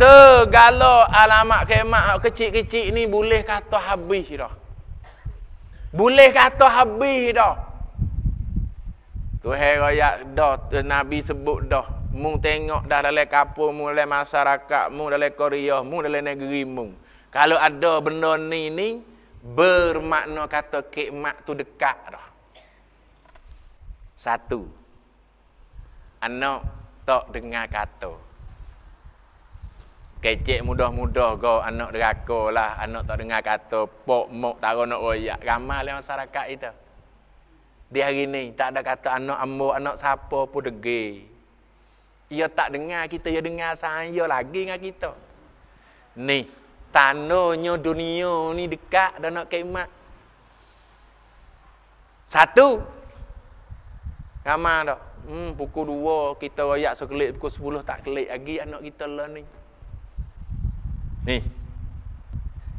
segala alamat kemah kecil-kecil ni boleh kata habis dah. Boleh kata habis dah. Tuhan raya dah, Nabi sebut dah. Mu tengok dah dalam kapur, mu dalam masyarakat, mu dalam Korea, mu dalam negeri mu. Kalau ada benda ni ni, bermakna kata kemah tu dekat dah. Satu. Anak tak dengar kata. Kecik mudah-mudah kau anak deraka lah, anak tak dengar kata, pok mok tak nak royak, ramai lah masyarakat itu. Di hari ni tak ada kata anak ambo anak siapa pun degi. Ia tak dengar kita, ia dengar saya lagi dengan kita. Ni, tanahnya dunia ni dekat dan nak kemat. Satu, ramai tak? Hmm, pukul dua, kita royak sekelip, pukul sepuluh tak kelip lagi anak kita lah ni. Ni.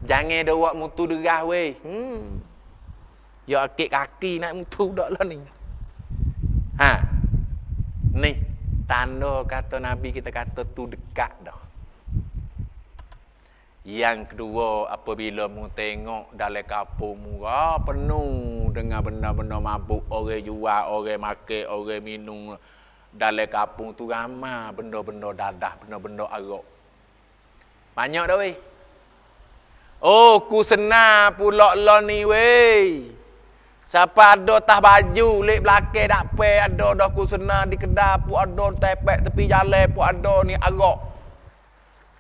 Jangan ada awak mutu derah weh. Hmm. Ya akik kaki nak mutu dak lah ni. Ha. Ni tanda kata nabi kita kata tu dekat dah. Yang kedua, apabila mu tengok dalam kampung murah penuh dengan benda-benda mabuk, orang jual, orang makan, orang minum dalam kampung tu ramah benda-benda dadah, benda-benda arak. Banyak dah weh. Oh, ku senar pula lo ni weh. Siapa ada tah baju, lek belakang tak apa, ada dah ku senar di kedai, pun ada tepek tepi jalan, pun ada ni arak.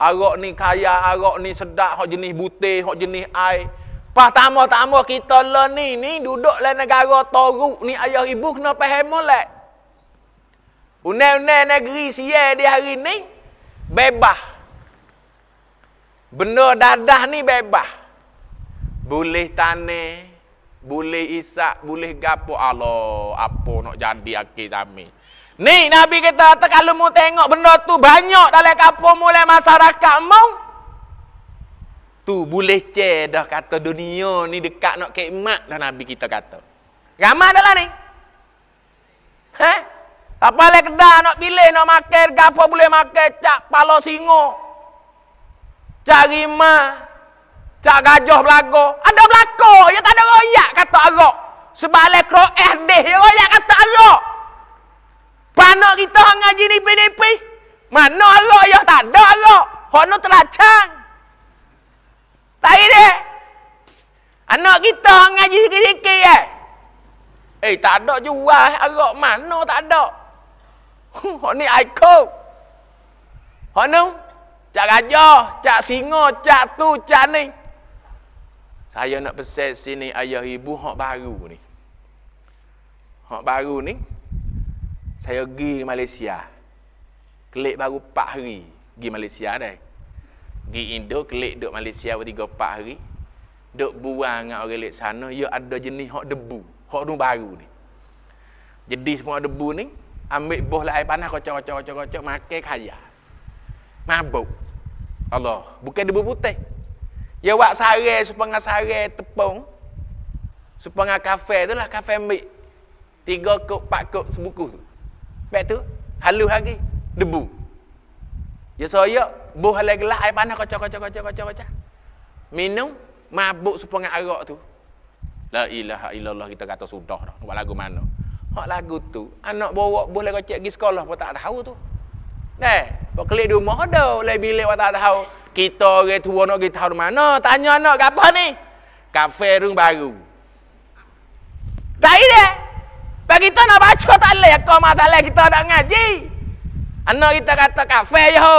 Arak ni kaya, arak ni sedap, hok jenis butir, hok jenis air. Pas tamo-tamo kita lo ni, ni duduk le negara toruk ni ayah ibu kena pahamu lah. Unai-unai negeri siya di hari ni, bebas. Benda dadah ni bebas. Boleh tanah, boleh isak, boleh gapo Allah, apa nak jadi akhir zaman. Ni Nabi kata, kalau mu tengok benda tu banyak dalam kampung mulai masyarakat mu, tu boleh ce dah kata dunia ni dekat nak kemat dah Nabi kita kata. Ramai adalah lah ni. Ha? Tak boleh kedah nak pilih nak makan, gapo boleh makan, cak, palo singo, cari ma cak gajah belaga ada belaka ya tak ada royak kata arok sebalik kroeh deh ya royak kata arok panak kita hang ngaji ni pinipi mana arok ya tak ada arok hono teracang tak ide anak kita hang ngaji sikit-sikit ya eh. eh tak ada jual arok mana tak ada hono ni aiko hono Cak raja, cak singa, cak tu, cak ni. Saya nak pesan sini ayah ibu hak baru ni. Hak baru ni, saya pergi Malaysia. Kelik baru 4 hari pergi Malaysia dah. Pergi Indo, kelik duduk Malaysia 3 4 hari. Duk buang dengan orang lain sana, ia ya ada jenis hak debu. Hak tu baru ni. Jadi semua debu ni, ambil boh lah air panas, kocok, kocok, kocok, kocok, makan kaya. Mabuk. Allah. Bukan debu putih. Ya wak sare sepengah sare tepung. Sepengah kafe tu lah kafe ambil. Tiga kok, empat kok sebuku tu. Lepas tu, halus lagi. Debu. Ya saya, buh halai gelap air panas kocok, kocok, kocok, kocok, kocok. Minum, mabuk sepengah arak tu. La ilaha illallah kita kata sudah dah. Buat lagu mana? Hak lagu tu, anak bawa boleh kocok pergi sekolah pun tak tahu tu. Eh, buat klik di rumah ada. Lai bilik awak tak tahu. Kita orang tua nak kita tahu di mana. Tanya anak ke apa ni? Kafe rung baru. Tak ada. Bagi kita nak baca tak boleh. Kau masalah kita nak ngaji. Anak kita kata kafe je.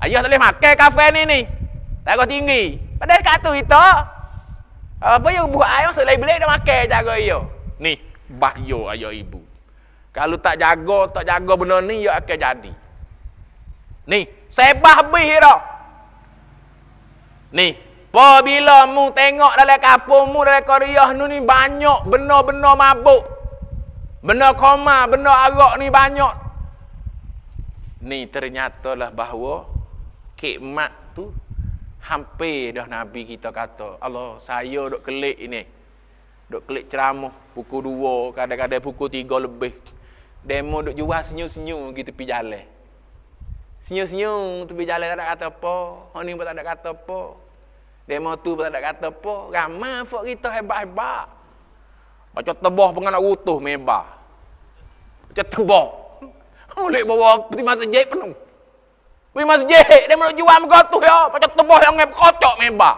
Ayah tak boleh makan kafe ni ni. kau tinggi. Padahal kata kita. Apa yang buat ayah selai bilik dah makan jaga ayah. Ni. Bahaya ayah ibu. Kalau tak jaga, tak jaga benda ni, ia akan jadi. Ni, sebah habis dah. Ni, apabila mu tengok dalam kampung mu dalam Koreah ni banyak benda-benda mabuk. Benda koma, benda arak ni banyak. Ni lah bahawa kikmat tu hampir dah Nabi kita kata, Allah saya duk kelik ini. Duk kelik ceramah pukul 2, kadang-kadang pukul 3 lebih. Demo duk jual senyum-senyum gitu pi jalan. Senyum-senyum tepi jalan tak ada kata apa. Hak ni pun tak ada kata apa. Demo tu pun tak ada kata apa. Ramai fok kita hebat-hebat. Macam tebah pengen kan nak utuh mebah. Macam tebah. Boleh bawa peti masjid penuh. Peti masjid. Demo nak jual muka tu ya. Macam tebah yang ngep kocok mebah.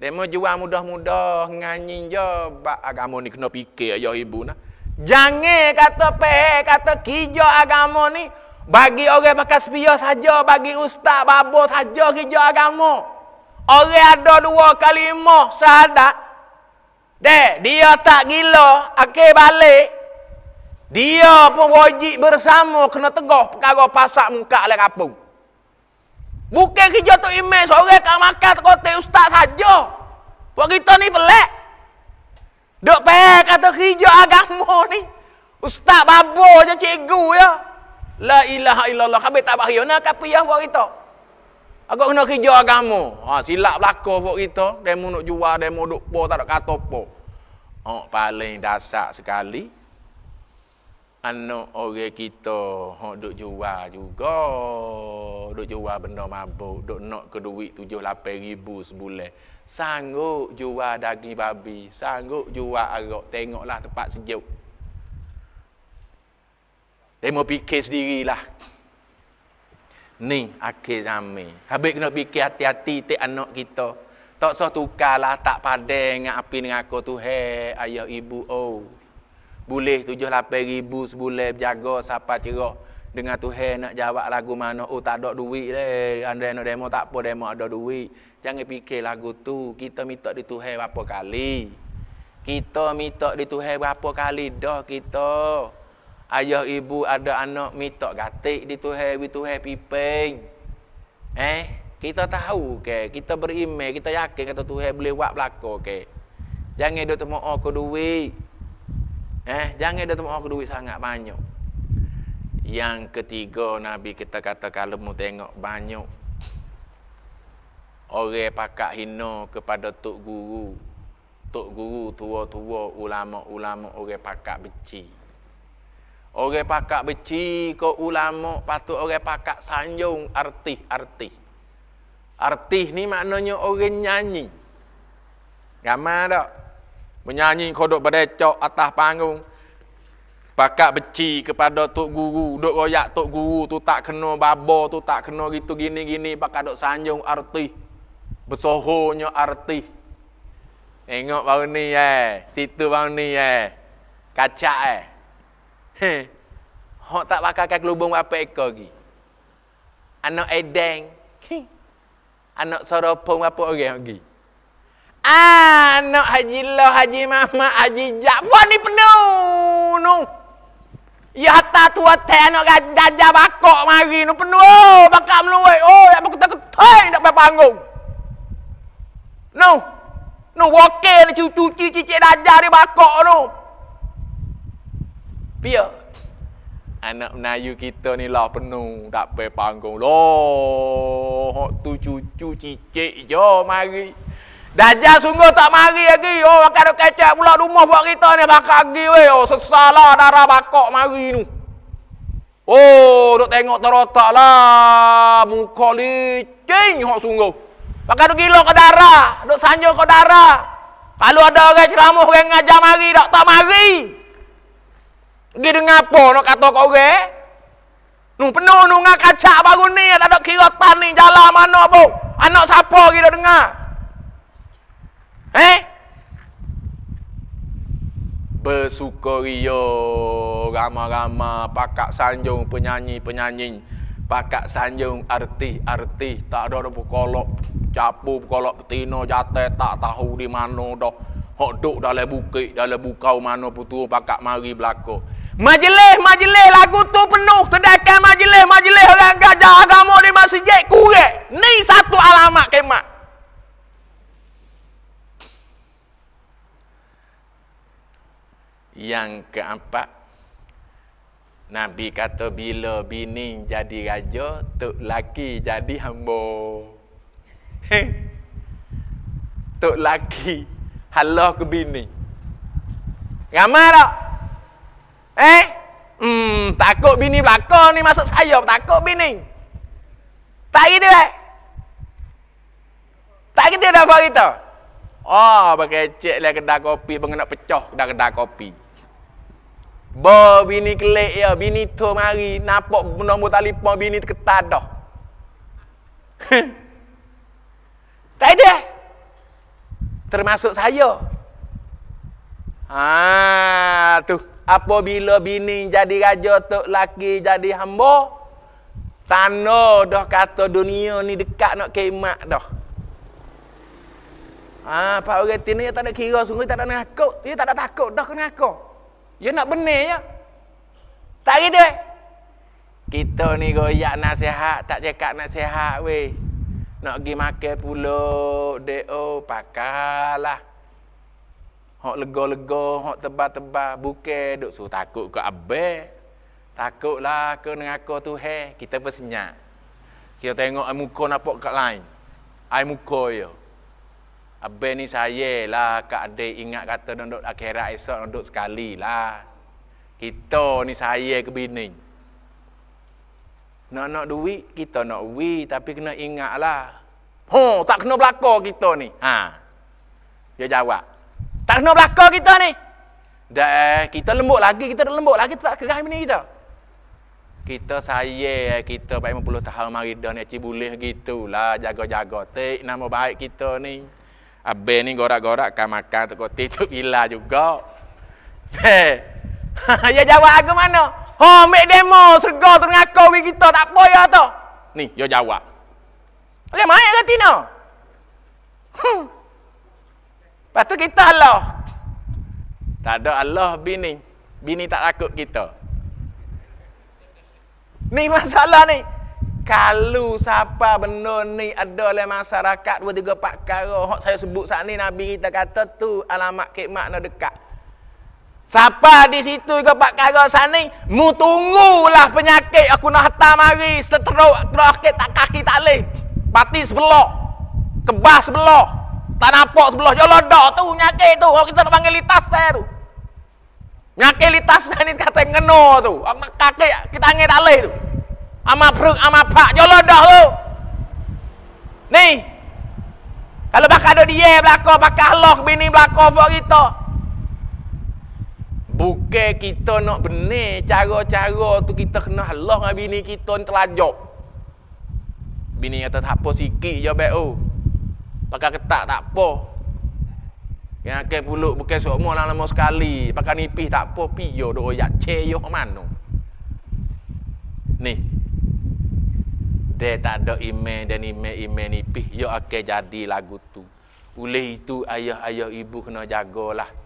Demo jual mudah-mudah. Nganyi je. Agama ni kena fikir ya ibu nak. Jangan kata peh, kata kijau agama ni. Bagi orang makan sepia saja, bagi ustaz babo saja kerja agama. Orang ada dua kalimah syahadat. Dek, dia tak gila, akhir balik. Dia pun wajib bersama kena tegah perkara pasak muka oleh kapung. Bukan kerja tu imej orang kat makan kota ustaz saja. Buat kita ni pelik. Dok pe kata kerja agama ni. Ustaz babo je cikgu ya. La ilaha illallah. Habis tak bahaya. Nak apa yang buat kita? Aku kena kerja agama. Ha, silap belakang buat kita. Demo nak jual, demo duk po, tak ada kata apa. Ha, paling dasar sekali. Anak orang kita ha, duk jual juga. Duk jual benda mabuk. Duk nak ke duit tujuh lapan ribu sebulan. Sanggup jual daging babi. Sanggup jual arak. Tengoklah tempat sejuk. Demo mau fikir sendirilah. Ni akhir zaman. Habis kena fikir hati-hati tiap anak kita. Tak sah tukarlah tak padai dengan api dengan aku tu. Hei, ayah ibu, oh. Boleh tujuh lapan ribu sebulan berjaga siapa cerok. Dengan tu, hei, nak jawab lagu mana. Oh, tak ada duit le. Anda nak demo, tak apa demo ada duit. Jangan fikir lagu tu. Kita minta di Tuhan berapa kali. Kita minta di Tuhan berapa kali dah kita ayah ibu ada anak minta gatik di tuhe, bi tuhe pipeng. Eh, kita tahu ke, kita berime, kita yakin kata tuhe boleh buat belako ke. Jangan dok temo ko duit. Eh, jangan dok temo ko duit sangat banyak. Yang ketiga Nabi kita kata kalau mu tengok banyak orang pakak hina kepada tok guru. Tok guru tua-tua ulama-ulama orang pakak becik. Orang pakak beci ke ulama patut orang pakak sanjung artih artih. Artih ni maknanya orang nyanyi. Gama dak? Menyanyi dok berdecok, atas panggung. Pakak beci kepada tok guru, dok royak tok guru tu tak kena babo tu tak kena gitu gini gini pakak dok sanjung artih. Besohonya artih. Tengok baru ni eh, situ baru ni eh. Kacak eh. He. tak pakai kaki lubung apa ekor lagi. Anak edeng. He. Anak sorobong apa orang lagi. Anak Haji lo, Haji Mama, Haji Wah ni penuh. No. Ya hatta tua teh anak gajah bakok mari nu penuh oh, bakak meluai. Oh, ya aku tak tai nak pergi panggung. Nu. Nu wokel cucu cici cici dajah di bakok nu. No. Biar anak Melayu kita ni lah penuh tak pe panggung loh tu cucu cicik je mari Dajjal sungguh tak mari lagi oh ada kecek pula rumah buat kita ni bakar lagi weh oh sesalah darah bakok mari ni oh duk tengok terotak lah muka licin hok sungguh bakar duk gila ke darah duk sanjung ke darah kalau ada orang ceramah orang ngajar mari tak tak mari Gi dengan apa nak kata kau orang? Nu penuh nu ngak kacak baru ni tak ada kira tan ni jalan mana bu. Anak siapa gi dengar? Eh? Bersukaria ramai-ramai pakak sanjung penyanyi-penyanyi, pakak sanjung arti arti tak ada nak kolok capu kolok tino jatah tak tahu di mana dah. Hok duk dalam bukit, dalam bukau mana putu pakak mari belakang. Majlis-majlis lagu tu penuh Sedangkan majlis-majlis orang gajah agama di masjid kurek Ni satu alamat kemat Yang keempat Nabi kata bila bini jadi raja Tuk laki jadi hamba Tuk laki Halah ke bini Ramai tak? Eh? Hmm, takut bini belakang ni masuk saya, takut bini. Tak gitu eh? Tak gitu dah apa kita. Oh, pakai cek lah kedai kopi, nak pecoh kedai kedai kopi. Bo bini kelik ya, bini tu mari, nampak nombor telefon bini ketat dah. tak gitu eh? Termasuk saya. Ah, tu apabila bini jadi raja tok laki jadi hamba tano dah kata dunia ni dekat nak kemak dah Ah, ha, Pak Orang Tina tak ada kira sungguh, tak ada nakut. Dia tak ada takut, dah kena aku. Dia nak benar ya. Tak gitu eh. Kita ni goyak nak nasihat, tak nak nasihat weh. Nak pergi makan pulau, deo, oh, pakalah hok lega-lega, hok tebal-tebal, bukan duk suruh takut ke abe. Takutlah ke dengan aku he, kita bersenyap. Kita tengok ai muka nampak kat lain. Ai muka ya. Abe ni saya lah kat ade ingat kata duduk akhirat esok duduk sekali lah. Kita ni saya ke bini. Nak nak duit, kita nak wi tapi kena ingat lah. Ho, tak kena belakang kita ni. Ha. Dia jawab. Tak kena belakang kita ni. Dah eh, kita lembut lagi, kita dah lembut lagi, tak kerah ini kita. Kita saya, eh, kita 50 tahun mari dah ni, cik boleh gitulah, jaga-jaga. Tik nama baik kita ni. Abis ni gorak-gorak, kan makan, tak kotik, tak bila juga. Hei, ya jawab aku mana? Ha, oh, make demo, serga tu dengan kau, we kita, tak apa ya tu. Ni, yo ya jawab. Boleh main ke Tina? Hmm. Lepas tu kita Allah. Tak ada Allah bini. Bini tak takut kita. Ni masalah ni. Kalau siapa benda ni ada oleh masyarakat dua tiga empat kara hok saya sebut saat ni nabi kita kata tu alamat kemak nak dekat. Siapa di situ ke empat kara saat ni mu tunggulah penyakit aku nak hantar mari seteruk kena kaki tak leh. Pati sebelah. Kebas sebelah. Tak nampak sebelah jalan ya dah tu nyakit tu. Orang kita nak panggil litas teh tu. Nyakit litas teh ni kata ngeno tu. Orang nak kaki kita angin alih tu. Ama pruk ama pak jalan ya dah tu. Ni. Kalau bakal ada dia belakang pakai Allah bini belakang buat kita. Bukan kita nak benar cara-cara tu kita kena Allah dengan bini kita ni telajok. Bini kata tak apa sikit je baik oh pakai ketak tak apa yang ke buluk bukan semua lah lama sekali pakai nipis tak apa piyo dok ya ce yo mano ni dia tak ada email dan email email nipis yo akan jadi lagu tu oleh itu ayah-ayah ibu kena jagalah